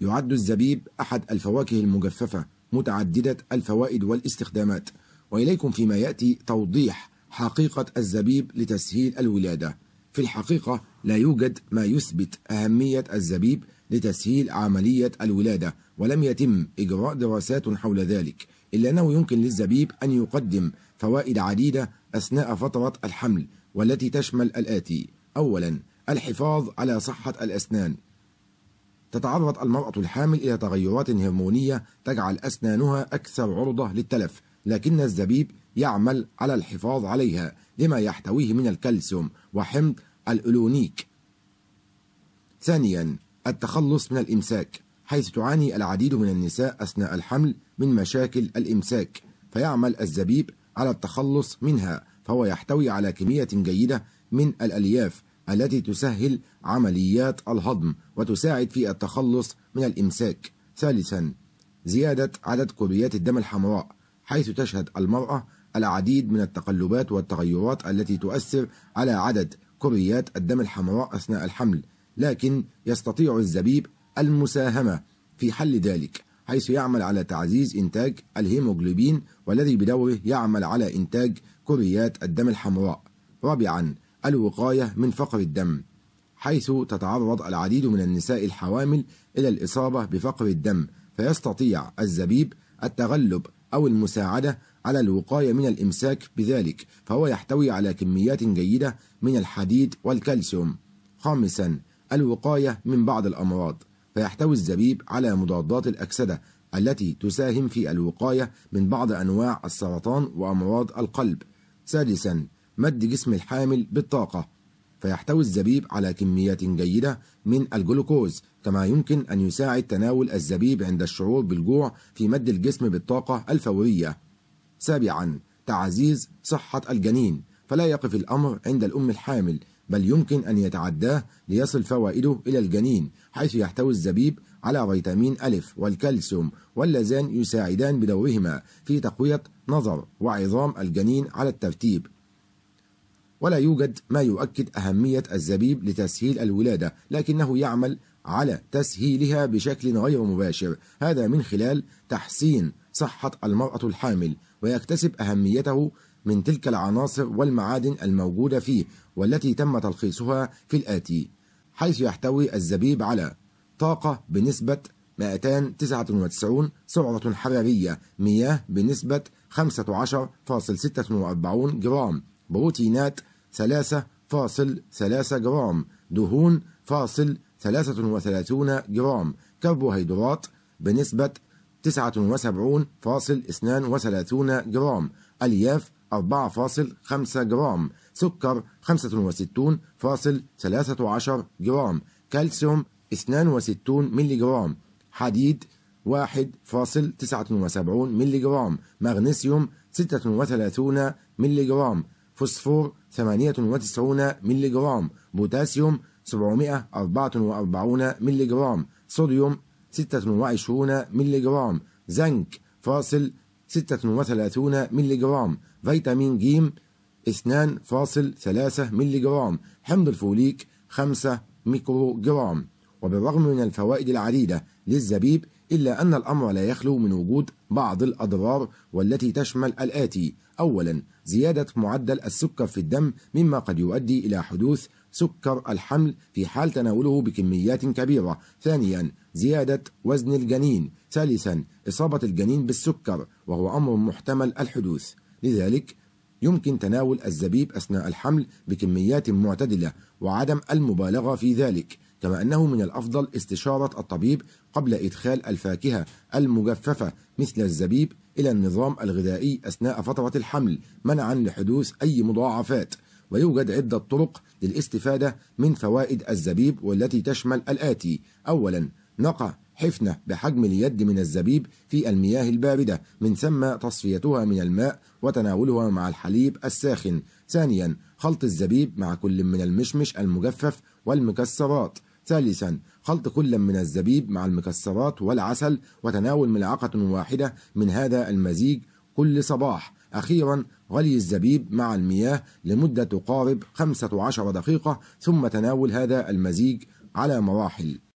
يعد الزبيب أحد الفواكه المجففة متعددة الفوائد والاستخدامات وإليكم فيما يأتي توضيح حقيقة الزبيب لتسهيل الولادة في الحقيقة لا يوجد ما يثبت أهمية الزبيب لتسهيل عملية الولادة ولم يتم إجراء دراسات حول ذلك إلا أنه يمكن للزبيب أن يقدم فوائد عديدة أثناء فترة الحمل والتي تشمل الآتي أولا الحفاظ على صحة الأسنان تتعرض المرأة الحامل إلى تغيرات هرمونية تجعل أسنانها أكثر عرضة للتلف لكن الزبيب يعمل على الحفاظ عليها لما يحتويه من الكالسيوم وحمض الألونيك ثانيا التخلص من الإمساك حيث تعاني العديد من النساء أثناء الحمل من مشاكل الإمساك فيعمل الزبيب على التخلص منها فهو يحتوي على كمية جيدة من الألياف التي تسهل عمليات الهضم وتساعد في التخلص من الإمساك ثالثا زيادة عدد كليات الدم الحمراء حيث تشهد المرأة العديد من التقلبات والتغيرات التي تؤثر على عدد كريات الدم الحمراء أثناء الحمل لكن يستطيع الزبيب المساهمة في حل ذلك حيث يعمل على تعزيز إنتاج الهيموجلوبين والذي بدوره يعمل على إنتاج كريات الدم الحمراء رابعا الوقاية من فقر الدم حيث تتعرض العديد من النساء الحوامل إلى الإصابة بفقر الدم فيستطيع الزبيب التغلب أو المساعدة على الوقاية من الإمساك بذلك فهو يحتوي على كميات جيدة من الحديد والكالسيوم خامسا الوقاية من بعض الأمراض فيحتوي الزبيب على مضادات الأكسدة التي تساهم في الوقاية من بعض أنواع السرطان وأمراض القلب سادسا مد جسم الحامل بالطاقة فيحتوي الزبيب على كميات جيدة من الجلوكوز كما يمكن أن يساعد تناول الزبيب عند الشعور بالجوع في مد الجسم بالطاقة الفورية سابعا تعزيز صحة الجنين فلا يقف الأمر عند الأم الحامل بل يمكن أن يتعداه ليصل فوائده إلى الجنين حيث يحتوي الزبيب على فيتامين ألف والكالسيوم واللذان يساعدان بدورهما في تقوية نظر وعظام الجنين على الترتيب ولا يوجد ما يؤكد أهمية الزبيب لتسهيل الولادة لكنه يعمل على تسهيلها بشكل غير مباشر هذا من خلال تحسين صحة المرأة الحامل ويكتسب أهميته من تلك العناصر والمعادن الموجودة فيه والتي تم تلخيصها في الآتي حيث يحتوي الزبيب على طاقة بنسبة 299 سعرة حرارية مياه بنسبة 15.46 جرام بروتينات ثلاثة فاصل ثلاثة جرام دهون فاصل ثلاثة وثلاثون جرام كربوهيدرات بنسبة تسعة وسبعون فاصل اثنان وثلاثون جرام ألياف أربعة فاصل خمسة جرام سكر خمسة وستون فاصل ثلاثة عشر جرام كالسيوم اثنان وستون ملي جرام حديد واحد فاصل تسعة وسبعون ملي جرام مغنيسيوم ستة وثلاثون ملي جرام فوسفور 98 مللي جرام بوتاسيوم 744 مللي جرام صوديوم 26 مللي جرام زنك فاصل 36 مللي جرام فيتامين ج 2.3 مللي جرام حمض الفوليك 5 ميكرو جرام وبالرغم من الفوائد العديدة للزبيب إلا أن الأمر لا يخلو من وجود بعض الأضرار والتي تشمل الآتي أولا زيادة معدل السكر في الدم مما قد يؤدي إلى حدوث سكر الحمل في حال تناوله بكميات كبيرة ثانيا زيادة وزن الجنين ثالثا إصابة الجنين بالسكر وهو أمر محتمل الحدوث لذلك يمكن تناول الزبيب أثناء الحمل بكميات معتدلة وعدم المبالغة في ذلك كما أنه من الأفضل استشارة الطبيب قبل إدخال الفاكهة المجففة مثل الزبيب إلى النظام الغذائي أثناء فترة الحمل منعا لحدوث أي مضاعفات ويوجد عدة طرق للاستفادة من فوائد الزبيب والتي تشمل الآتي أولا نقع حفنة بحجم اليد من الزبيب في المياه الباردة من ثم تصفيتها من الماء وتناولها مع الحليب الساخن ثانيا خلط الزبيب مع كل من المشمش المجفف والمكسرات ثالثا خلط كل من الزبيب مع المكسرات والعسل وتناول ملعقة واحدة من هذا المزيج كل صباح أخيرا غلي الزبيب مع المياه لمدة تقارب 15 دقيقة ثم تناول هذا المزيج على مراحل